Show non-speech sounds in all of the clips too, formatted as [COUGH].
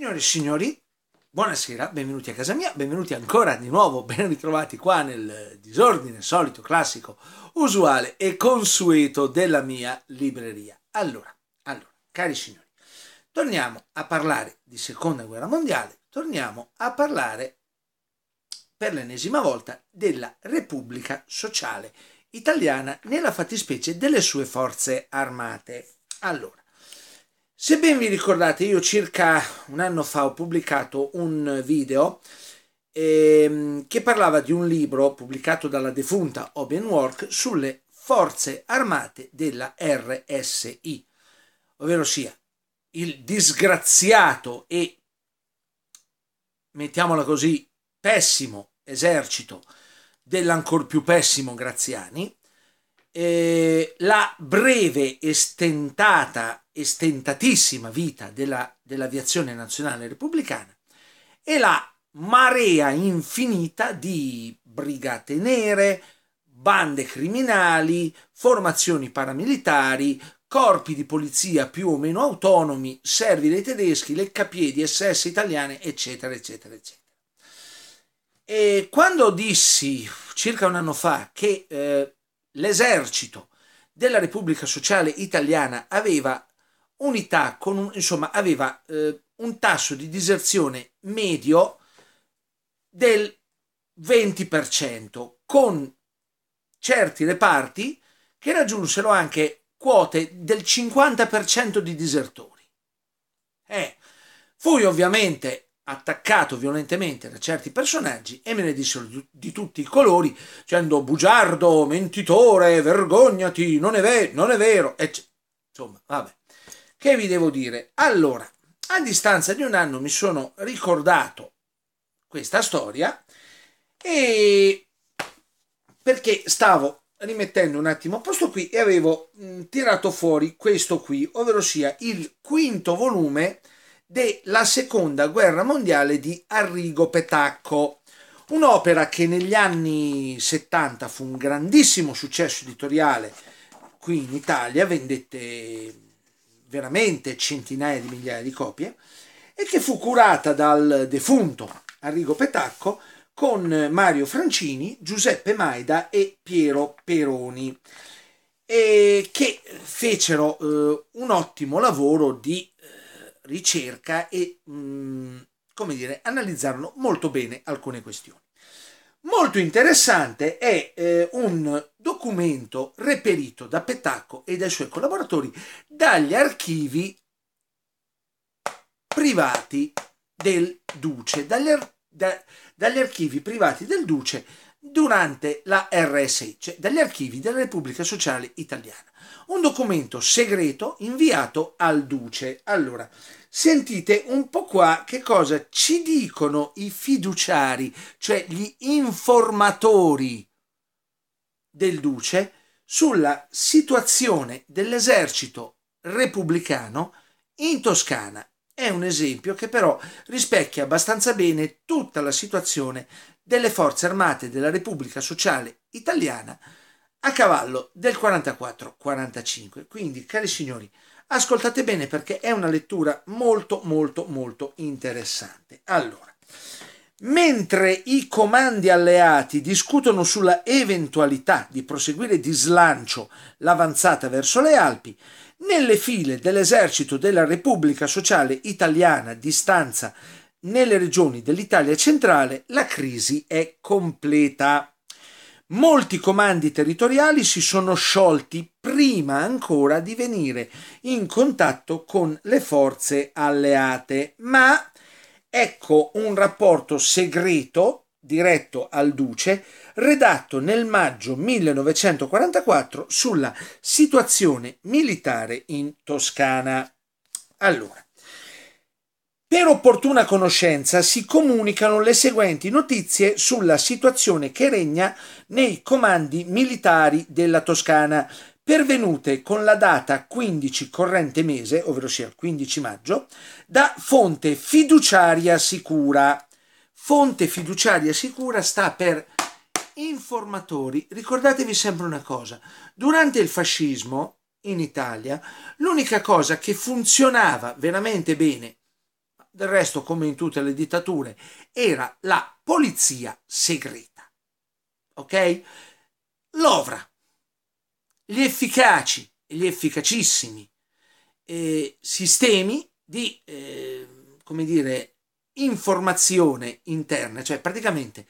Signore e signori, buonasera, benvenuti a casa mia, benvenuti ancora di nuovo, [LAUGHS] ben ritrovati qua nel disordine solito, classico, usuale e consueto della mia libreria. Allora, allora, cari signori, torniamo a parlare di Seconda Guerra Mondiale, torniamo a parlare per l'ennesima volta della Repubblica Sociale Italiana, nella fattispecie delle sue forze armate. Allora, se ben vi ricordate, io circa un anno fa ho pubblicato un video ehm, che parlava di un libro pubblicato dalla defunta Obian Work sulle forze armate della RSI, ovvero sia il disgraziato e, mettiamola così, pessimo esercito dell'ancor più pessimo Graziani, eh, la breve e stentata estentatissima vita della, dell'aviazione nazionale repubblicana e la marea infinita di brigate nere, bande criminali, formazioni paramilitari, corpi di polizia più o meno autonomi, servi dei tedeschi, leccapiedi, SS italiane, eccetera, eccetera, eccetera. E quando dissi circa un anno fa che eh, l'esercito della Repubblica Sociale Italiana aveva unità con un, insomma, aveva eh, un tasso di diserzione medio del 20%, con certi reparti che raggiunsero anche quote del 50% di disertori. Eh, fui ovviamente attaccato violentemente da certi personaggi e me ne dissero di tutti i colori, dicendo bugiardo, mentitore, vergognati, non è, vero, non è vero, eccetera. Insomma, vabbè. Che vi devo dire? Allora, a distanza di un anno mi sono ricordato questa storia e perché stavo rimettendo un attimo a posto qui e avevo mh, mm, tirato fuori questo qui, ovvero sia il quinto volume della seconda guerra mondiale di Arrigo Petacco, un'opera che negli anni 70 fu un grandissimo successo editoriale qui in Italia, vendette veramente centinaia di migliaia di copie, e che fu curata dal defunto Arrigo Petacco con Mario Francini, Giuseppe Maida e Piero Peroni, e che fecero eh, un ottimo lavoro di eh, ricerca e, mh, mm, come dire, analizzarono molto bene alcune questioni. Molto interessante è eh, un documento reperito da Petacco e dai suoi collaboratori dagli archivi privati del Duce, dagli, ar- da- dagli archivi privati del Duce durante la RSI, cioè dagli archivi della Repubblica Sociale Italiana. Un documento segreto inviato al Duce. Allora, Sentite un po' qua che cosa ci dicono i fiduciari, cioè gli informatori del duce, sulla situazione dell'esercito repubblicano in Toscana. È un esempio che però rispecchia abbastanza bene tutta la situazione delle forze armate della Repubblica Sociale Italiana a cavallo del 44-45. Quindi, cari signori, Ascoltate bene perché è una lettura molto molto molto interessante. Allora, mentre i comandi alleati discutono sulla eventualità di proseguire di slancio l'avanzata verso le Alpi, nelle file dell'esercito della Repubblica Sociale Italiana di stanza nelle regioni dell'Italia centrale la crisi è completa. Molti comandi territoriali si sono sciolti prima ancora di venire in contatto con le forze alleate, ma ecco un rapporto segreto diretto al duce, redatto nel maggio 1944 sulla situazione militare in Toscana. Allora, per opportuna conoscenza si comunicano le seguenti notizie sulla situazione che regna nei comandi militari della Toscana, pervenute con la data 15 corrente mese, ovvero sia il 15 maggio, da fonte fiduciaria sicura. Fonte fiduciaria sicura sta per informatori. Ricordatevi sempre una cosa, durante il fascismo in Italia l'unica cosa che funzionava veramente bene del resto come in tutte le dittature, era la polizia segreta. Ok? L'ovra, gli efficaci, gli efficacissimi eh, sistemi di, eh, come dire, informazione interna, cioè praticamente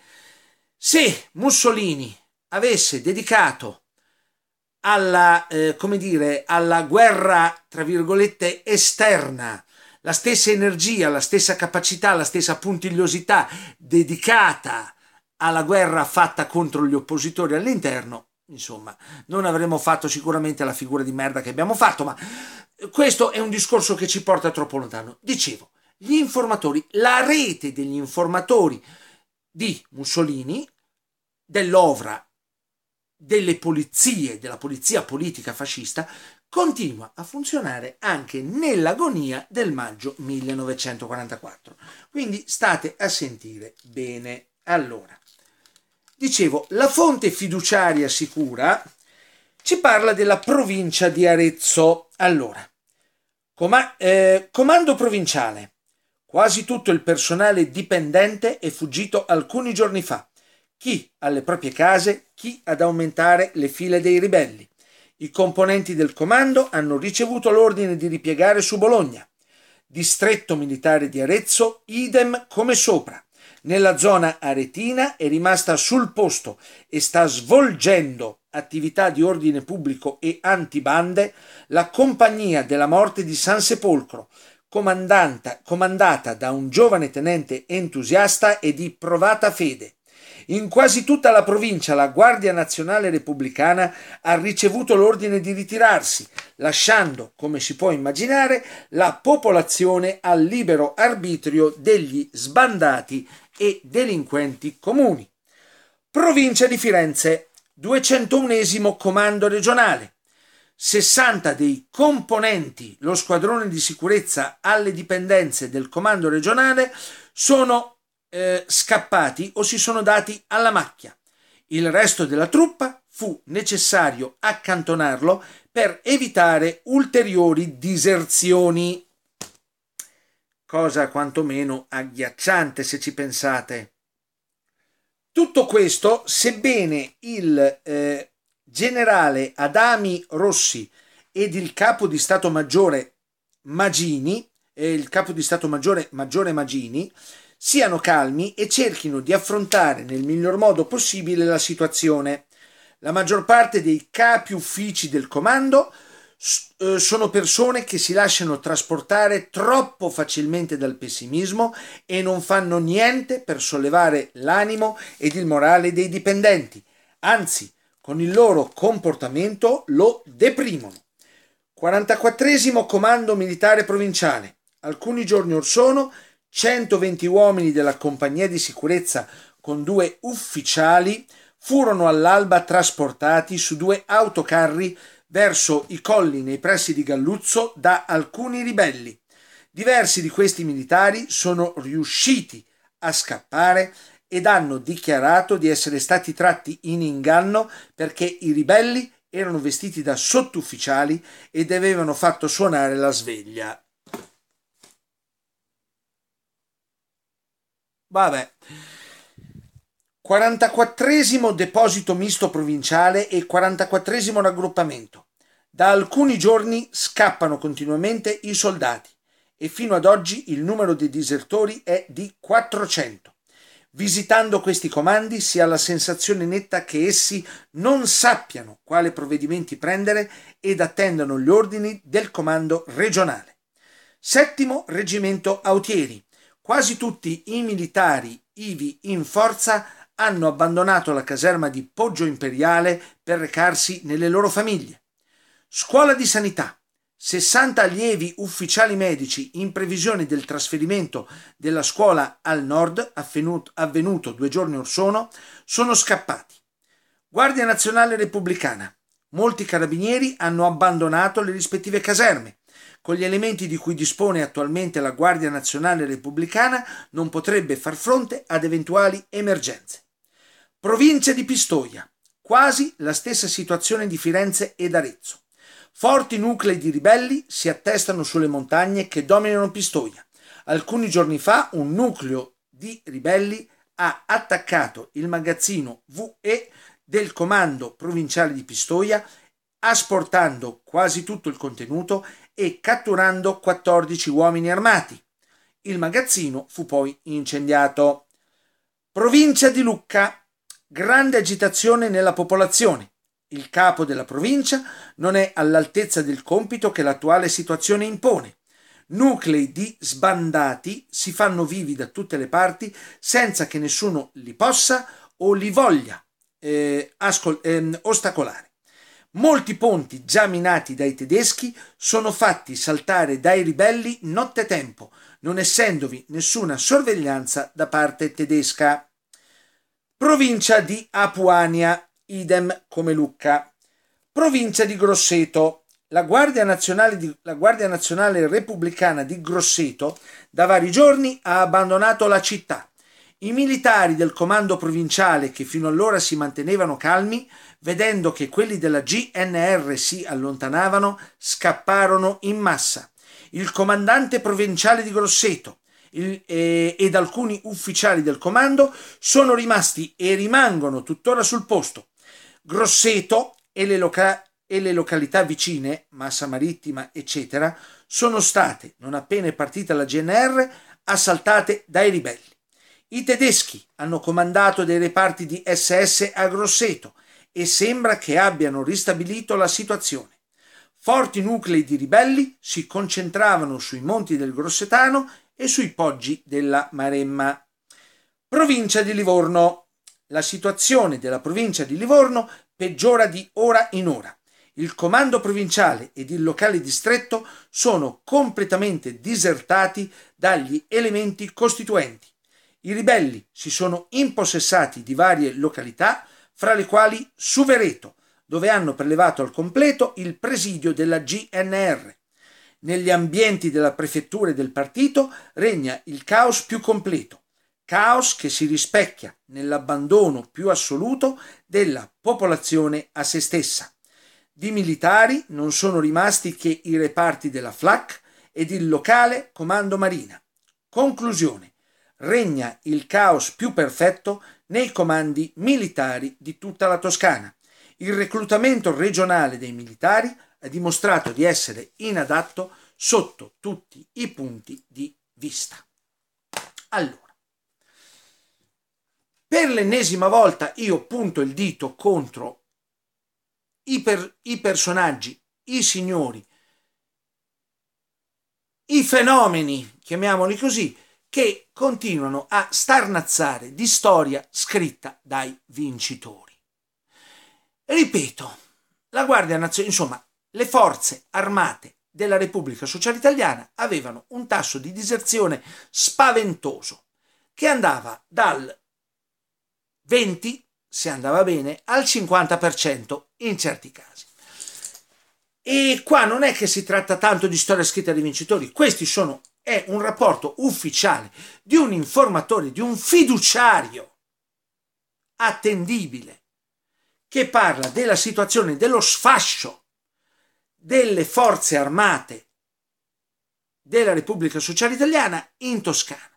se Mussolini avesse dedicato alla, eh, come dire, alla guerra, tra virgolette, esterna la stessa energia, la stessa capacità, la stessa puntigliosità dedicata alla guerra fatta contro gli oppositori all'interno, insomma, non avremmo fatto sicuramente la figura di merda che abbiamo fatto, ma questo è un discorso che ci porta troppo lontano. Dicevo, gli informatori, la rete degli informatori di Mussolini, dell'Ovra, delle polizie, della polizia politica fascista, continua a funzionare anche nell'agonia del maggio 1944. Quindi state a sentire bene. Allora, dicevo, la fonte fiduciaria sicura ci parla della provincia di Arezzo. Allora, com- eh, comando provinciale. Quasi tutto il personale dipendente è fuggito alcuni giorni fa, chi alle proprie case, chi ad aumentare le file dei ribelli. I componenti del comando hanno ricevuto l'ordine di ripiegare su Bologna. Distretto militare di Arezzo, idem come sopra. Nella zona aretina è rimasta sul posto e sta svolgendo attività di ordine pubblico e antibande la compagnia della morte di San Sepolcro, comandata da un giovane tenente entusiasta e di provata fede. In quasi tutta la provincia la Guardia Nazionale Repubblicana ha ricevuto l'ordine di ritirarsi, lasciando, come si può immaginare, la popolazione al libero arbitrio degli sbandati e delinquenti comuni. Provincia di Firenze, 201 Comando regionale. 60 dei componenti lo squadrone di sicurezza alle dipendenze del comando regionale sono eh, scappati o si sono dati alla macchia. Il resto della truppa fu necessario accantonarlo per evitare ulteriori diserzioni. Cosa quantomeno agghiacciante se ci pensate. Tutto questo, sebbene il eh, generale Adami Rossi ed il capo di Stato Maggiore Magini, eh, il capo di Stato Maggiore Maggiore Magini, siano calmi e cerchino di affrontare nel miglior modo possibile la situazione. La maggior parte dei capi uffici del comando eh, sono persone che si lasciano trasportare troppo facilmente dal pessimismo e non fanno niente per sollevare l'animo ed il morale dei dipendenti, anzi con il loro comportamento lo deprimono. 44 Comando Militare Provinciale. Alcuni giorni or sono 120 uomini della compagnia di sicurezza con due ufficiali furono all'alba trasportati su due autocarri verso i colli nei pressi di Galluzzo da alcuni ribelli. Diversi di questi militari sono riusciti a scappare ed hanno dichiarato di essere stati tratti in inganno perché i ribelli erano vestiti da sottufficiali ed avevano fatto suonare la sveglia. Vabbè. 44 deposito misto provinciale e 44 raggruppamento. Da alcuni giorni scappano continuamente i soldati e fino ad oggi il numero dei disertori è di 400. Visitando questi comandi si ha la sensazione netta che essi non sappiano quale provvedimenti prendere ed attendano gli ordini del comando regionale. Settimo reggimento Autieri, Quasi tutti i militari ivi in forza hanno abbandonato la caserma di Poggio Imperiale per recarsi nelle loro famiglie. Scuola di sanità. 60 allievi ufficiali medici in previsione del trasferimento della scuola al nord avvenuto due giorni or sono sono scappati. Guardia Nazionale Repubblicana. Molti carabinieri hanno abbandonato le rispettive caserme. Con gli elementi di cui dispone attualmente la Guardia Nazionale Repubblicana non potrebbe far fronte ad eventuali emergenze. Provincia di Pistoia. Quasi la stessa situazione di Firenze ed Arezzo. Forti nuclei di ribelli si attestano sulle montagne che dominano Pistoia. Alcuni giorni fa un nucleo di ribelli ha attaccato il magazzino VE del comando provinciale di Pistoia, asportando quasi tutto il contenuto e catturando 14 uomini armati. Il magazzino fu poi incendiato. Provincia di Lucca. Grande agitazione nella popolazione. Il capo della provincia non è all'altezza del compito che l'attuale situazione impone. Nuclei di sbandati si fanno vivi da tutte le parti senza che nessuno li possa o li voglia eh, ascol- ehm, ostacolare. Molti ponti già minati dai tedeschi sono fatti saltare dai ribelli nottetempo, non essendovi nessuna sorveglianza da parte tedesca. Provincia di Apuania, idem come Lucca. Provincia di Grosseto. La Guardia, Nazionale, di, la Guardia Nazionale Repubblicana di Grosseto da vari giorni ha abbandonato la città i militari del comando provinciale che fino allora si mantenevano calmi, vedendo che quelli della GNR si allontanavano, scapparono in massa. Il comandante provinciale di Grosseto il, eh, ed alcuni ufficiali del comando sono rimasti e rimangono tuttora sul posto. Grosseto e le, loca- e le località vicine, Massa Marittima, eccetera, sono state, non appena è partita la GNR, assaltate dai ribelli. I tedeschi hanno comandato dei reparti di SS a Grosseto e sembra che abbiano ristabilito la situazione. Forti nuclei di ribelli si concentravano sui monti del Grossetano e sui poggi della Maremma. Provincia di Livorno. La situazione della provincia di Livorno peggiora di ora in ora. Il comando provinciale ed il locale distretto sono completamente disertati dagli elementi costituenti i ribelli si sono impossessati di varie località, fra le quali Suvereto, dove hanno prelevato al completo il presidio della GNR. Negli ambienti della prefettura e del partito regna il caos più completo, caos che si rispecchia nell'abbandono più assoluto della popolazione a se stessa. Di militari non sono rimasti che i reparti della FLAC ed il locale comando marina. Conclusione regna il caos più perfetto nei comandi militari di tutta la Toscana. Il reclutamento regionale dei militari ha dimostrato di essere inadatto sotto tutti i punti di vista. Allora, per l'ennesima volta io punto il dito contro i, per, i personaggi, i signori, i fenomeni, chiamiamoli così, che continuano a starnazzare di storia scritta dai vincitori. Ripeto, la Guardia Nazionale, insomma, le forze armate della Repubblica Sociale Italiana avevano un tasso di diserzione spaventoso che andava dal 20, se andava bene, al 50% in certi casi. E qua non è che si tratta tanto di storia scritta dei vincitori, questi sono è un rapporto ufficiale di un informatore, di un fiduciario attendibile, che parla della situazione, dello sfascio delle forze armate della Repubblica Sociale Italiana in Toscana.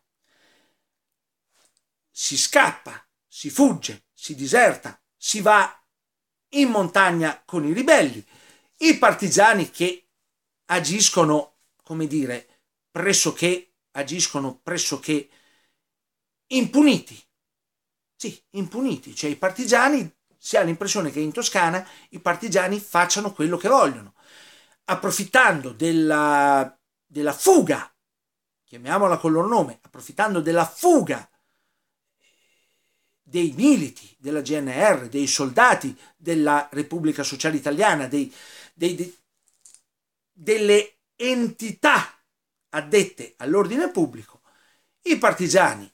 Si scappa, si fugge, si diserta, si va in montagna con i ribelli, i partigiani che agiscono, come dire, pressoché, agiscono pressoché impuniti. Sì, impuniti. Cioè i partigiani, si ha l'impressione che in Toscana i partigiani facciano quello che vogliono, approfittando della, della fuga, chiamiamola col loro nome, approfittando della fuga dei militi della GNR, dei soldati della Repubblica Sociale Italiana, dei, dei, dei, delle entità addette all'ordine pubblico, i partigiani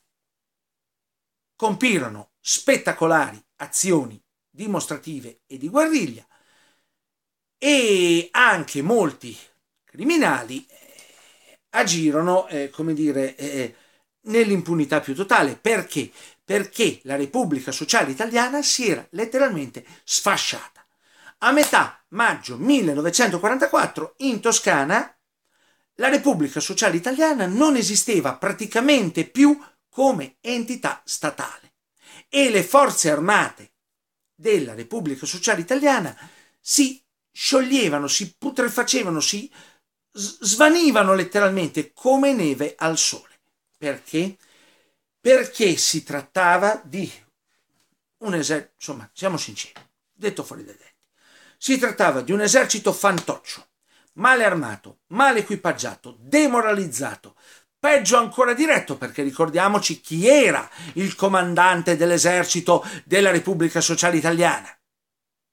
compirono spettacolari azioni dimostrative e di guerriglia e anche molti criminali eh, agirono, eh, come dire, eh, eh, nell'impunità più totale. Perché? Perché la Repubblica Sociale Italiana si era letteralmente sfasciata. A metà maggio 1944 in Toscana la Repubblica Sociale Italiana non esisteva praticamente più come entità statale e le forze armate della Repubblica Sociale Italiana si scioglievano, si putrefacevano, si svanivano letteralmente come neve al sole. Perché? Perché si trattava di un esercito, insomma, siamo sinceri, detto fuori dai denti, si trattava di un esercito fantoccio male armato, male equipaggiato, demoralizzato, peggio ancora diretto perché ricordiamoci chi era il comandante dell'esercito della Repubblica Sociale Italiana.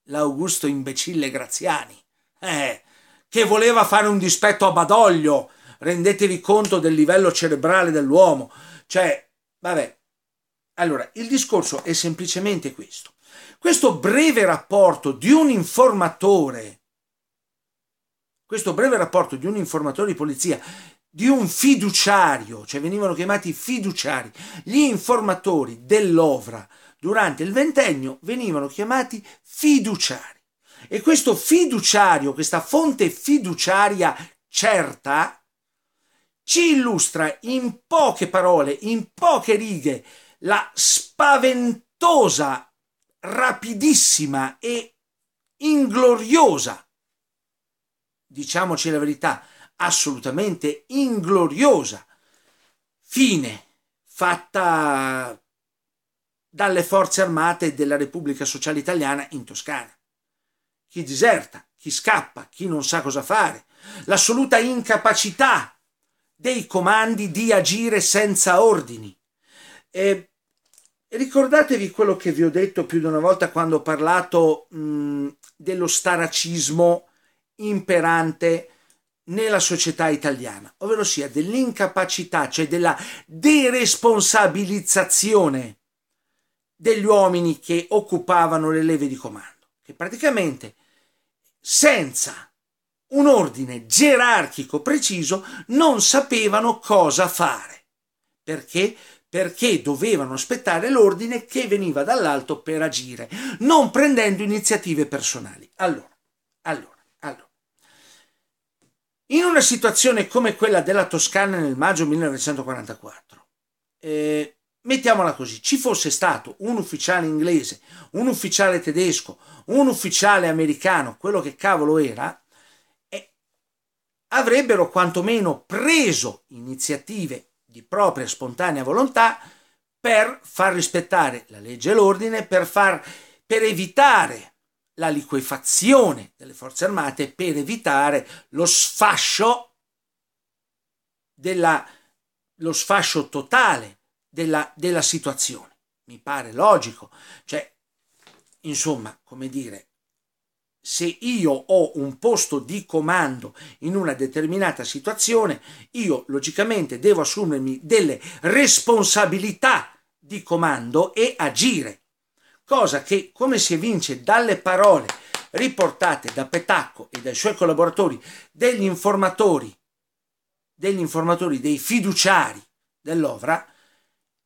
L'Augusto imbecille Graziani, eh, che voleva fare un dispetto a Badoglio, rendetevi conto del livello cerebrale dell'uomo, cioè, vabbè. Allora, il discorso è semplicemente questo. Questo breve rapporto di un informatore questo breve rapporto di un informatore di polizia, di un fiduciario, cioè venivano chiamati fiduciari, gli informatori dell'Ovra durante il ventennio venivano chiamati fiduciari. E questo fiduciario, questa fonte fiduciaria certa, ci illustra in poche parole, in poche righe, la spaventosa, rapidissima e ingloriosa diciamoci la verità, assolutamente ingloriosa fine fatta dalle forze armate della Repubblica Sociale Italiana in Toscana. Chi diserta, chi scappa, chi non sa cosa fare, l'assoluta incapacità dei comandi di agire senza ordini. E ricordatevi quello che vi ho detto più di una volta quando ho parlato mh, dello staracismo imperante nella società italiana, ovvero sia dell'incapacità, cioè della deresponsabilizzazione degli uomini che occupavano le leve di comando, che praticamente senza un ordine gerarchico preciso non sapevano cosa fare. Perché? Perché dovevano aspettare l'ordine che veniva dall'alto per agire, non prendendo iniziative personali. Allora, allora una situazione come quella della Toscana nel maggio 1944, eh, mettiamola così, ci fosse stato un ufficiale inglese, un ufficiale tedesco, un ufficiale americano, quello che cavolo era, eh, avrebbero quantomeno preso iniziative di propria spontanea volontà per far rispettare la legge e l'ordine, per, far, per evitare la liquefazione delle forze armate per evitare lo sfascio, della, lo sfascio totale della, della situazione. Mi pare logico. Cioè, insomma, come dire, se io ho un posto di comando in una determinata situazione, io logicamente devo assumermi delle responsabilità di comando e agire cosa che, come si evince dalle parole riportate da Petacco e dai suoi collaboratori, degli informatori, degli informatori dei fiduciari dell'Ovra,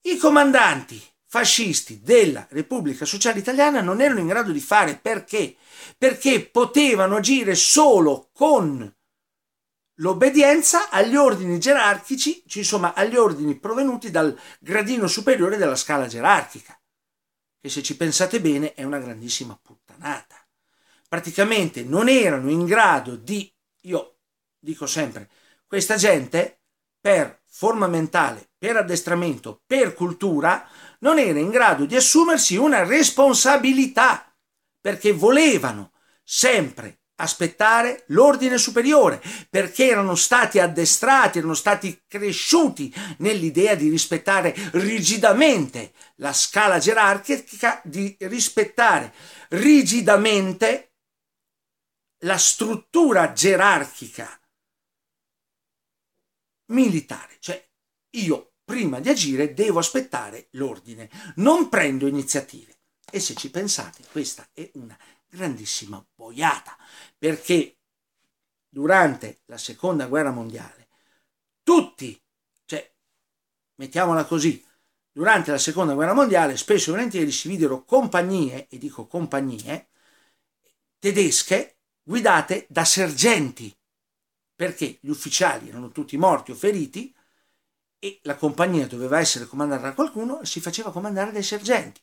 i comandanti fascisti della Repubblica Sociale Italiana non erano in grado di fare perché? Perché potevano agire solo con l'obbedienza agli ordini gerarchici, cioè insomma agli ordini provenuti dal gradino superiore della scala gerarchica che se ci pensate bene è una grandissima puttanata. Praticamente non erano in grado di, io dico sempre, questa gente per forma mentale, per addestramento, per cultura, non era in grado di assumersi una responsabilità perché volevano sempre aspettare l'ordine superiore, perché erano stati addestrati, erano stati cresciuti nell'idea di rispettare rigidamente la scala gerarchica, di rispettare rigidamente la struttura gerarchica militare, cioè io prima di agire devo aspettare l'ordine, non prendo iniziative. E se ci pensate, questa è una grandissima boiata, perché durante la seconda guerra mondiale tutti, cioè mettiamola così, durante la seconda guerra mondiale spesso e volentieri si videro compagnie, e dico compagnie, tedesche guidate da sergenti, perché gli ufficiali erano tutti morti o feriti e la compagnia doveva essere comandata da qualcuno, si faceva comandare dai sergenti,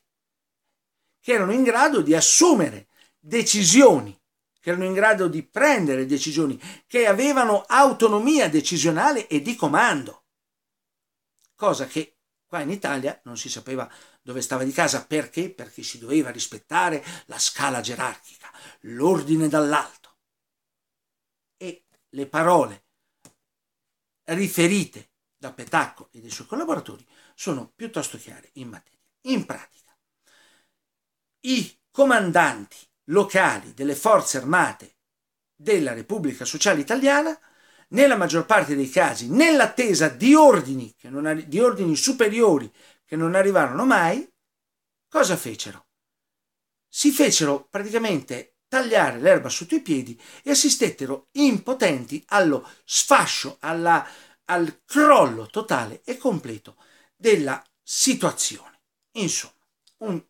che erano in grado di assumere decisioni che erano in grado di prendere decisioni, che avevano autonomia decisionale e di comando, cosa che qua in Italia non si sapeva dove stava di casa, perché? Perché si doveva rispettare la scala gerarchica, l'ordine dall'alto. E le parole riferite da Petacco e dei suoi collaboratori sono piuttosto chiare in materia. In pratica, i comandanti locali delle forze armate della Repubblica Sociale Italiana, nella maggior parte dei casi nell'attesa di ordini, non, di ordini superiori che non arrivarono mai, cosa fecero? Si fecero praticamente tagliare l'erba sotto i piedi e assistettero impotenti allo sfascio, alla, al crollo totale e completo della situazione. Insomma, un,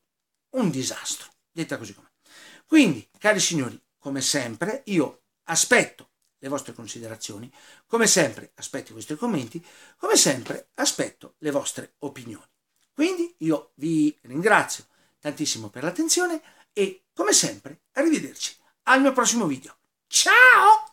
un disastro, detta così com'è. Quindi, cari signori, come sempre, io aspetto le vostre considerazioni, come sempre aspetto i vostri commenti, come sempre aspetto le vostre opinioni. Quindi io vi ringrazio tantissimo per l'attenzione e come sempre arrivederci al mio prossimo video. Ciao!